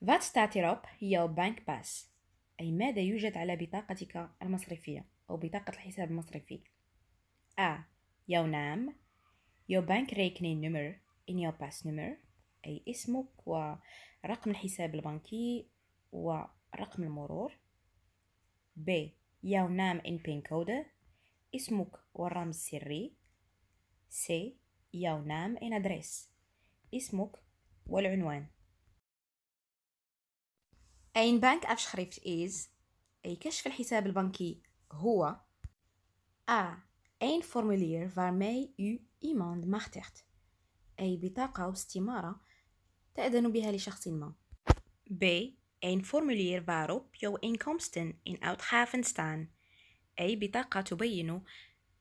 VAT staat erop هي bank pass أي ماذا يوجد على بطاقتك المصرفية أو بطاقة الحساب المصرفي A jouw naam jouw bankrekeningnummer en jouw pasnummer أي اسمك ورقم الحساب البنكي ورقم المرور B jouw naam en pincode اسمك والرمز السري C jouw naam en adres اسمك والعنوان أين بانك اف خريفت إيز أي كشف الحساب البنكي هو A. أين فار مي يو ايموند machtigt أي بطاقة أو استمارة تأذن بها لشخص ما B. أين formulier waarop jouw inkomsten en uitgaven staan أي بطاقة تبين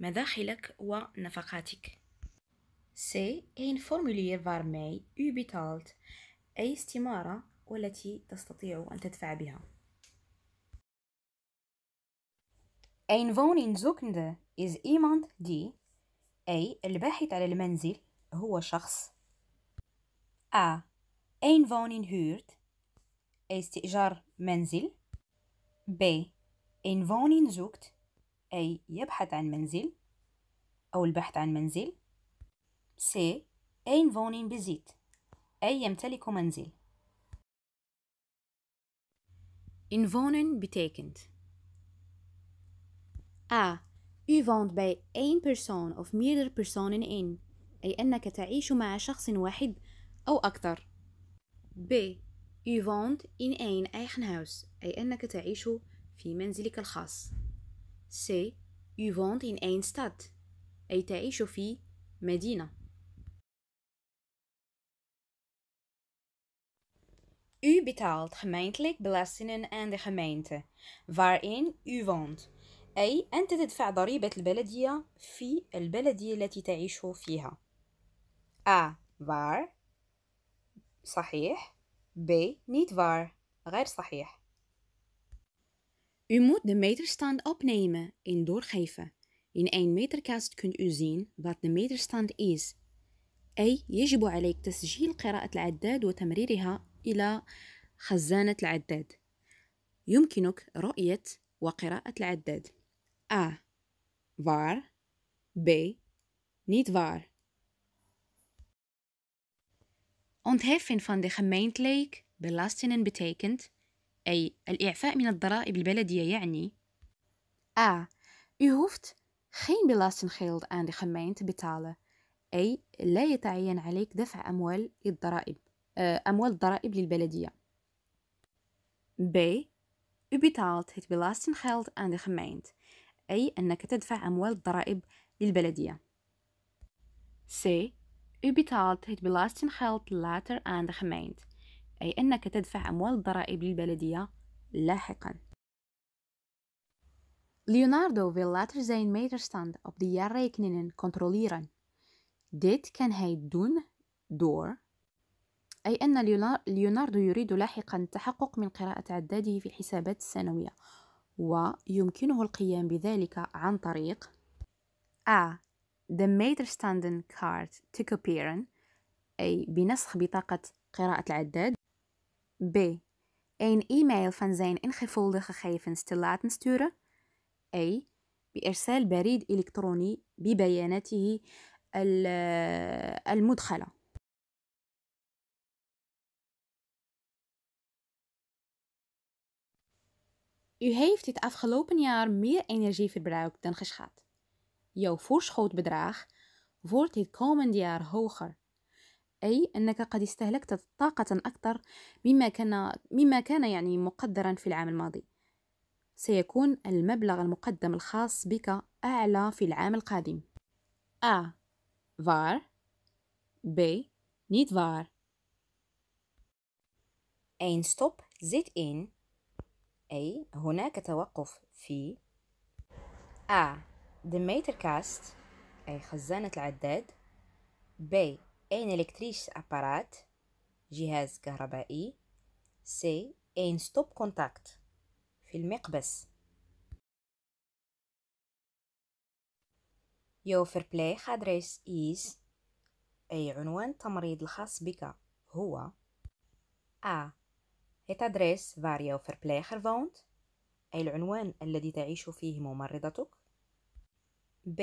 مداخلك ونفقاتك سي أين فار مي يو بيتالت أي استمارة والتي تستطيع أن تدفع بها Een woningzoekende is iemand die أي الباحث على المنزل هو شخص A. Een woning أي استئجار منزل B. Een woning zoekt أي يبحث عن منزل أو البحث عن منزل C. Een woning bezit أي يمتلك منزل in wonen betekent. A. U woont bij één persoon of meerdere personen in. أي أنك تعيش مع شخص واحد أو أكثر. B. U woont in een eigen huis أي أنك تعيش في منزلك الخاص. C. U woont in een stad أي تعيش في مدينة. U betaalt gemeentelijk belastingen aan de gemeente waarin u woont. أي أنت تدفع ضريبة البلدية في البلدية التي تعيش فيها A. Waar صحيح B. Niet waar غير صحيح U moet de meterstand opnemen en doorgeven. In een meterkast kunt u zien wat de meterstand is. أي يجب عليك تسجيل قراءة العداد وتمريرها إلى خزانة العداد يمكنك رؤية وقراءة العداد A var B niet var Ontheffen van de gemeentelijk belastingen betekent أي الإعفاء من الضرائب البلدية يعني A. U hoeft geen belastinggeld aan de gemeente betalen أي لا يتعين عليك دفع أموال للضرائب آه، أموال الضرائب للبلدية ب بتالت هيت بلاستن خيلد عند خمينت أي أنك تدفع أموال الضرائب للبلدية س بتالت هيت بلاستن خيلد لاتر عند خمينت أي أنك تدفع أموال الضرائب للبلدية لاحقا ليوناردو في لاتر زين ميتر ستاند op de jaarrekeningen كنتروليرا ديت كان hij دون دور أي أن ليوناردو يريد لاحقا التحقق من قراءة عداده في الحسابات السنوية ويمكنه القيام بذلك عن طريق A. The standing card to أي بنسخ بطاقة قراءة العداد B. Een e-mail van zijn ingevulde gegevens te laten sturen أي بإرسال بريد إلكتروني ببياناته المدخلة U heeft dit afgelopen jaar meer energie verbruikt dan geschat. Jouw voorschotbedrag wordt dit komend jaar hoger. أي أنك قد استهلكت طاقة أكثر مما كان مما كان يعني مقدرا في العام الماضي. سيكون المبلغ المقدم الخاص بك أعلى في العام القادم. A. var B. Niet var. Een stop zit in أي هناك توقف في A. The meter cast أي خزانة العداد B. أين إلكتريش أبارات جهاز كهربائي C. أين ستوب كونتاكت في المقبس يو فيربلايغ address إيز أي عنوان التمريض الخاص بك هو A. het adres waar jouw verpleger woont أي العنوان الذي تعيش فيه ممرضتك B.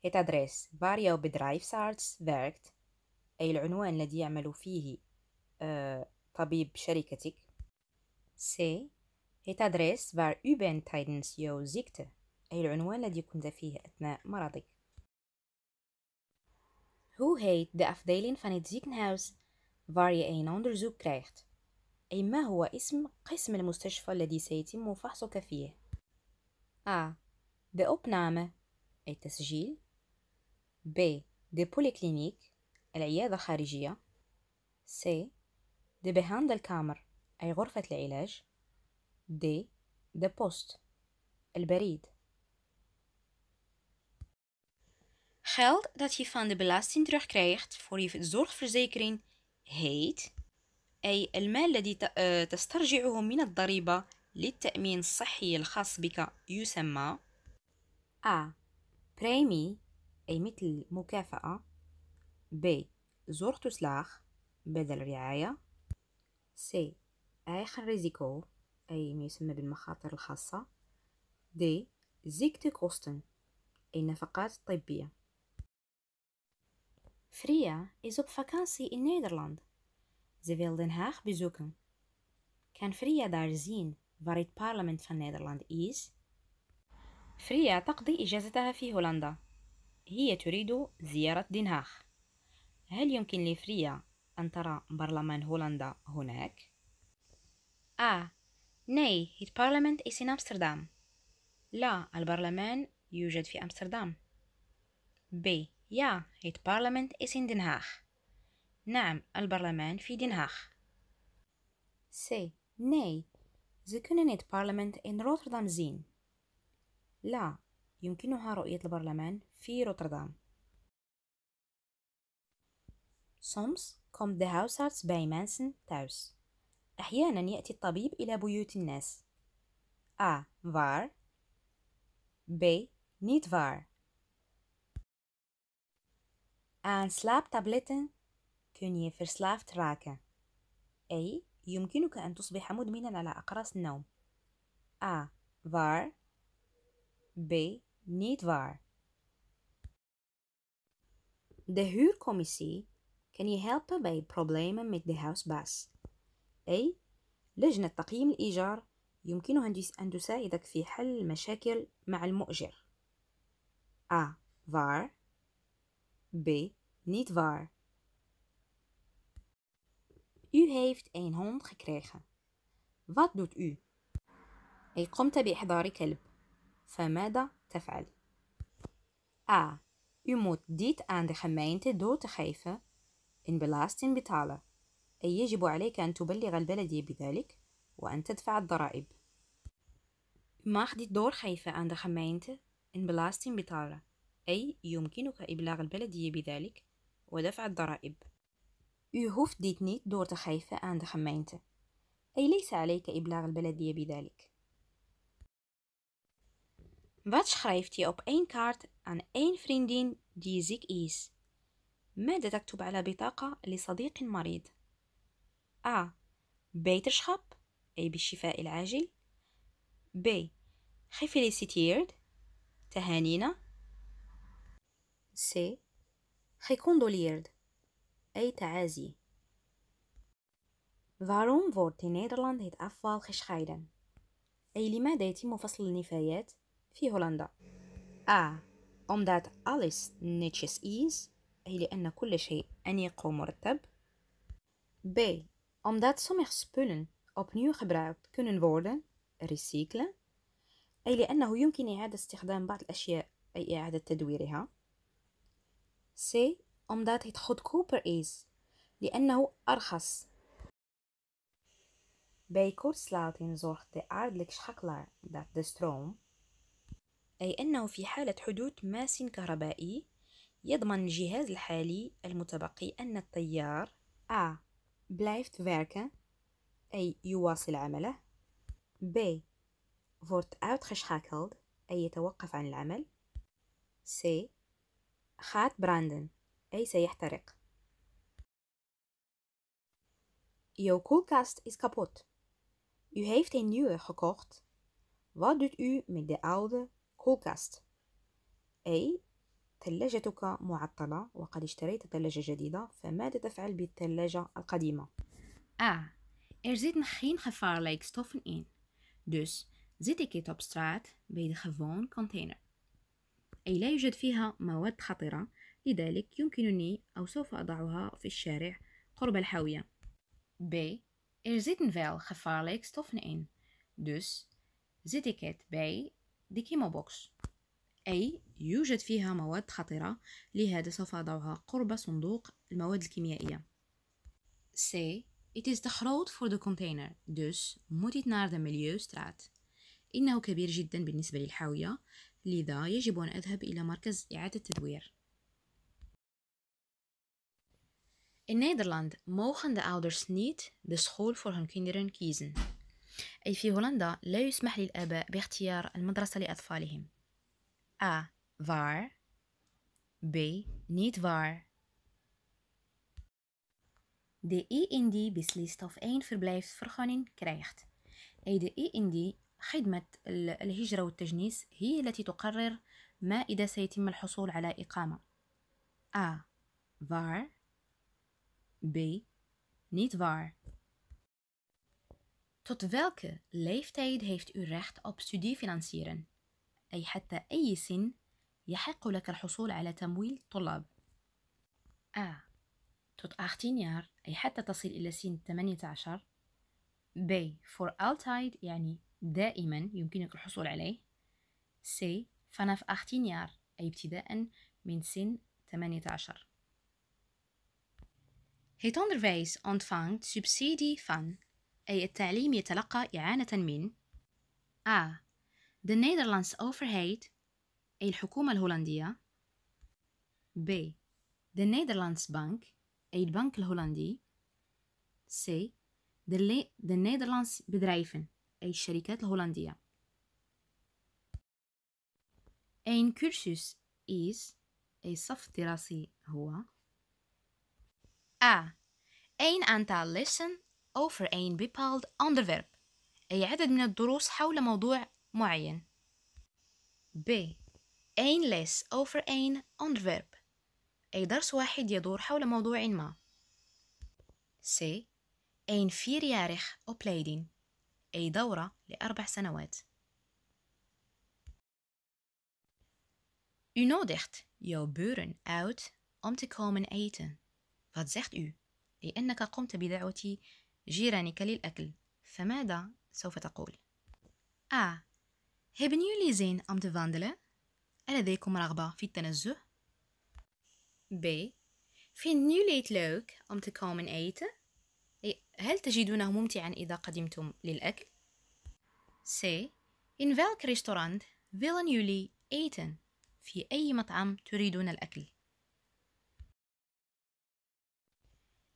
het adres waar jouw bedrijfsarts werkt أي العنوان الذي يعمل فيه uh, طبيب شركتك C het adres waar u bent tijdens jouw ziekte أي العنوان الذي كنت فيه أثناء مرضك Hoe heet de afdeling van het ziekenhuis waar je een onderzoek krijgt? أي ما هو اسم قسم المستشفى الذي سيتم فحصك فيه؟ A. The opname أي تسجيل B. The Polyclinic العيادة الخارجية C. The behandelkamer أي غرفة العلاج D. The post البريد Geld dat je van de belasting terugkrijgt voor je zorgverzekering heet أي المال الذي آه، تسترجعه من الضريبة للتأمين الصحي الخاص بك يسمى أ بريمي أي مثل مكافأة ب سلاخ بدل رعاية C آخر ريزيكو أي ما يسمى بالمخاطر الخاصة D زيكت كوستن أي نفقات طبية فريا is op vakantie in Nederland. Ze wil Den Haag bezoeken. Kan Freya daar zien waar het parlement van Nederland is؟ فريا تقضي إجازتها في هولندا هي تريد زيارة دنهاخ هل يمكن لفريا أن ترى برلمان هولندا هناك؟ آه ني het parlement is in Amsterdam لا البرلمان يوجد في أمستردام B ja het parlement is in Den Haag نعم البرلمان في دنهاخ سي Nee, ze kunnen het parlement in Rotterdam zien. لا, يمكنها رؤية البرلمان في روتردام. Soms komt de huisarts bij mensen thuis. أحيانا يأتي الطبيب إلى بيوت الناس. A. Waar B. Niet waar Aan slaaptabletten كوني فيرسلاف تراكا أي يمكنك أن تصبح مدمنا على أقراص النوم A. فار B. نيت فار De huurcommissie kan je helpen bij problemen the house huisbaas. أي لجنة تقييم الإيجار يمكنها أن تساعدك في حل المشاكل مع المؤجر. A. VAR B. نيت VAR U heeft een hond gekregen. Wat doet u? Hij komt قمت بإحضار كلب. فماذا تفعل؟ A. U moet dit aan de gemeente door te geven in belasting betalen. أي يجب عليك أن تبلغ البلدية بذلك وأن تدفع الضرائب. U mag dit doorgeven aan de gemeente in belasting betalen. أي يمكنك إبلاغ البلدية بذلك ودفع الضرائب. U hoeft dit niet door te geven aan de gemeente. Hij أي ليس عليك إبلاغ البلدية بذلك. Wat schrijft je op één kaart aan één vriendin die ziek is? ماذا تكتب على بطاقة لصديق مريض؟ A. Beterschap أي بالشفاء العاجل B. Gefeliciteerd تهانينا C. Gecondoleerd أي تعازي. Waarom wordt in Nederland het afval gescheiden? أي لماذا يتم فصل النفايات في هولندا؟ A. Omdat alles netjes is أي لأن كل شيء أنيق ومرتب B. Omdat sommige spullen opnieuw gebruikt kunnen worden recyclen أي لأنه يمكن إعادة استخدام بعض الأشياء أي إعادة تدويرها C. أمضت تاخد كوبر إيز لأنه أرخص Bij kortsluiting zorgt de aardelijke schakelaar dat de stroom أي أنه في حالة حدوث ماس كهربائي يضمن الجهاز الحالي المتبقي أن التيار A blijft werken أي يواصل عمله B فورت uitgeschakeld أي يتوقف عن العمل C خات براندن أي سيحترق Jouw koelkast is kapot. U heeft een nieuwe gekocht. Wat doet u met de oude koelkast? أي ثلاجتك معطلة وقد اشتريت ثلاجة جديدة فماذا تفعل بالثلاجة القديمة؟ A. Er zitten geen gevaarlijke stoffen in. Dus zit ik het op straat bij de gewone container. أي لا يوجد فيها مواد خطرة لذلك يمكنني أو سوف أضعها في الشارع قرب الحاوية B. Er zitten wel gevaarlijke stoffen in, dus zet ik het bij de chemobox. أي يوجد فيها مواد خطرة لهذا سوف أضعها قرب صندوق المواد الكيميائية C. It is te groot voor de container, dus moet het naar de milieustraat. إنه كبير جدا بالنسبة للحاوية لذا يجب أن أذهب إلى مركز إعادة التدوير. In Nederland mogen de ouders niet de school voor hun kinderen kiezen. أي في هولندا لا يسمح للآباء باختيار المدرسة لأطفالهم A. Waar B. Niet waar De END beslist of één verblijfsvergunning krijgt أي de END خدمة الهجرة والتجنيس هي التي تقرر ما إذا سيتم الحصول على إقامة A. Waar B. Niet waar. Tot welke leeftijd heeft u recht op studiefinanciering? أي حتى أي سن يحق لك الحصول على تمويل طلاب A. Tot 18 jaar أي حتى تصل إلى سن 18 B. For altijd يعني دائما يمكنك الحصول عليه C. فنف 18 jaar أي ابتداء من سن 18 هي تندرفيس اون فان سبسيدي فان أي التعليم يتلقى إعانة من A. The Netherlands Overhead أي الحكومة الهولندية B. The Netherlands Bank أي البنك الهولندي C. The, Netherlands Bedrijven أي الشركات الهولندية Ein Cursus is أي الصف الدراسي هو A. Een aantal lessen over een bepaald onderwerp أي عدد من الدروس حول موضوع معين B. Een les over een onderwerp أي درس واحد يدور حول موضوع ما C. Een vierjarig opleiding أي دورة لأربع سنوات U nodigt jouw buren uit om te komen eten. هات زيخت إيه؟ لأنك قمت بدعوة جيرانك للأكل فماذا سوف تقول؟ آه هبنيو ليزين أم تفاندلة؟ ألديكم رغبة في التنزه؟ ب في نيو ليت لوك أم تكومن أيت؟ هل تجدونه ممتعا إذا قدمتم للأكل؟ س إن فالك ريستورانت فيلا نيولي أيتن في أي مطعم تريدون الأكل؟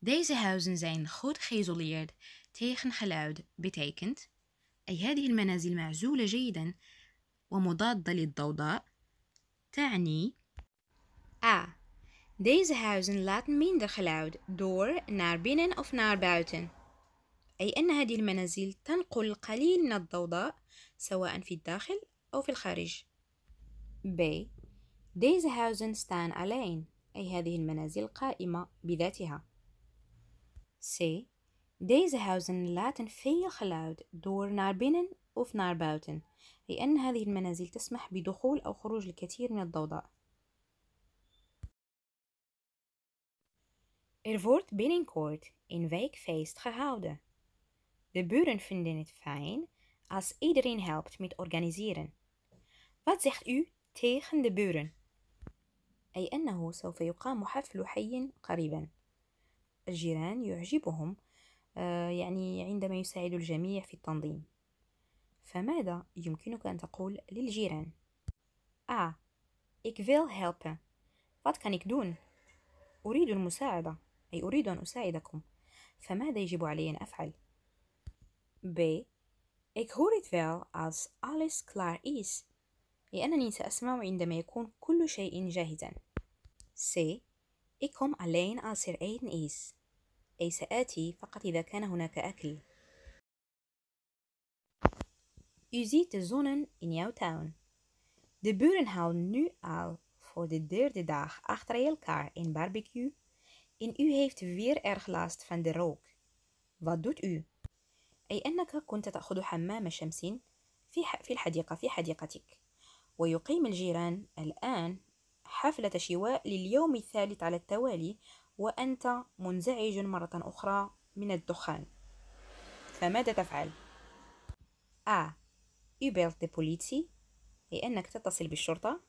Deze huizen zijn goed geïsoleerd tegen geluid betekent أي هذه المنازل معزولة جيدا ومضادة للضوضاء تعني A. Deze huizen laten minder geluid door naar binnen of naar buiten أي أن هذه المنازل تنقل القليل من الضوضاء سواء في الداخل أو في الخارج B. Deze huizen staan alleen أي هذه المنازل قائمة بذاتها C. Deze huizen laten veel geluid door naar binnen of naar buiten لأن هذه المنازل تسمح بدخول أو خروج الكثير من الضوضاء Er wordt binnenkort een wijkfeest gehouden. De buren vinden het fijn als iedereen helpt met organiseren. Wat zegt u tegen de buren? أي أنه سوف يقام حفل حي قريباً. الجيران يعجبهم آه، يعني عندما يساعد الجميع في التنظيم فماذا يمكنك أن تقول للجيران؟ آ آه، ik فيل هيلب وات كان ik دون؟ أريد المساعدة أي أريد أن أساعدكم فماذا يجب علي أن أفعل؟ ب ik hoor het wel als alles klaar لأنني سأسمع عندما يكون كل شيء جاهزا سي ik kom alleen أين er één أي سآتي فقط إذا كان هناك أكل U ziet de zonnen in jouw tuin. De buren houden nu al voor de derde dag achter elkaar een barbecue en u heeft weer erg last van de rook. Wat doet u? أي أنك كنت تأخذ حمام شمس في في الحديقة في حديقتك ويقيم الجيران الآن حفلة شواء لليوم الثالث على التوالي وأنت منزعج مرة أخرى من الدخان فماذا تفعل؟ A. Übert de Polizei أي أنك تتصل بالشرطة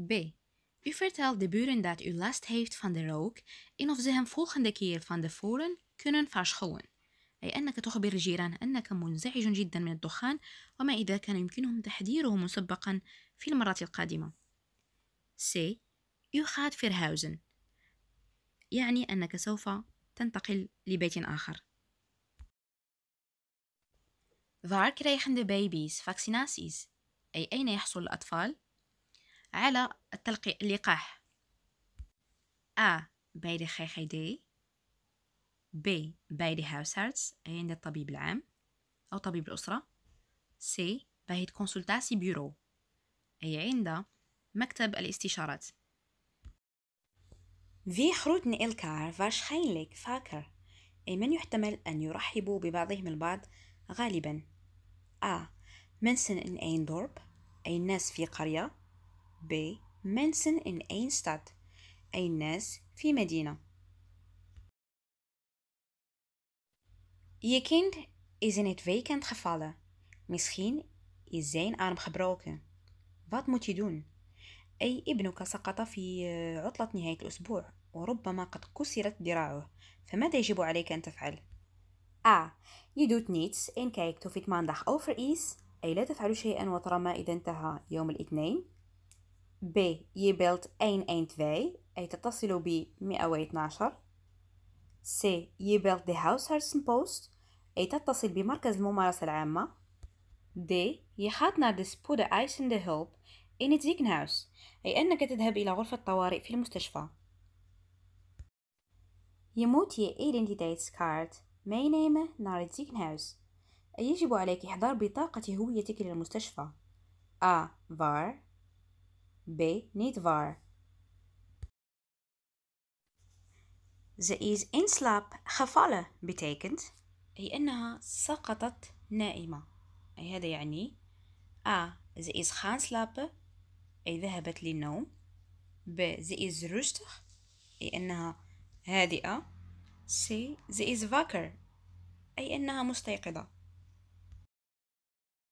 B. U vertelt de buren dat u last heeft van de rook en of ze hem volgende keer van voren kunnen verschouwen. أي أنك تخبر الجيران أنك منزعج جدا من الدخان وما إذا كان يمكنهم تحذيره مسبقا في المرة القادمة C. U gaat verhuizen يعني أنك سوف تنتقل لبيت آخر Waar krijgen de baby's vaccinaties? أي أين يحصل الأطفال؟ على التلقي اللقاح A. bij de GGD B. bij de huisarts أي عند الطبيب العام أو طبيب الأسرة C. bij het consultatiebureau أي عند مكتب الاستشارات في خروج الكار فاش خيلك فاكر أي من يحتمل أن يرحبوا ببعضهم البعض غالبا أ منسن إن أين دورب أي الناس في قرية ب منسن إن أين ستاد أي الناس في مدينة Je kind is in het weekend gevallen. Misschien is zijn arm gebroken. Wat moet je doen؟ أي ابنك سقط في عطلة نهاية الأسبوع وربما قد كسرت ذراعه فماذا يجب عليك أن تفعل؟ آ يدوت نيتس niets en kijkt of het maandag أي لا تفعل شيئا وترى ما إذا انتهى يوم الاثنين. B. أين أين تفاي أي تتصل ب 112. C. دي هاوس هارسن بوست أي تتصل بمركز الممارسة العامة. د Je gaat naar ان ان hulp in het هاوس أي أنك تذهب إلى غرفة الطوارئ في المستشفى. Je moet je identiteitskaart meenemen naar het ziekenhuis. يجب عليك إحضار بطاقة هويتك للمستشفى. A. Waar. B. Niet waar. Ze is in slaap gevallen betekent هي أنها سقطت نائمة أي هذا يعني A. Ze is gaan slapen أي ذهبت للنوم B. Ze is rustig أي أنها هادئة سي زي إز فاكر أي أنها مستيقظة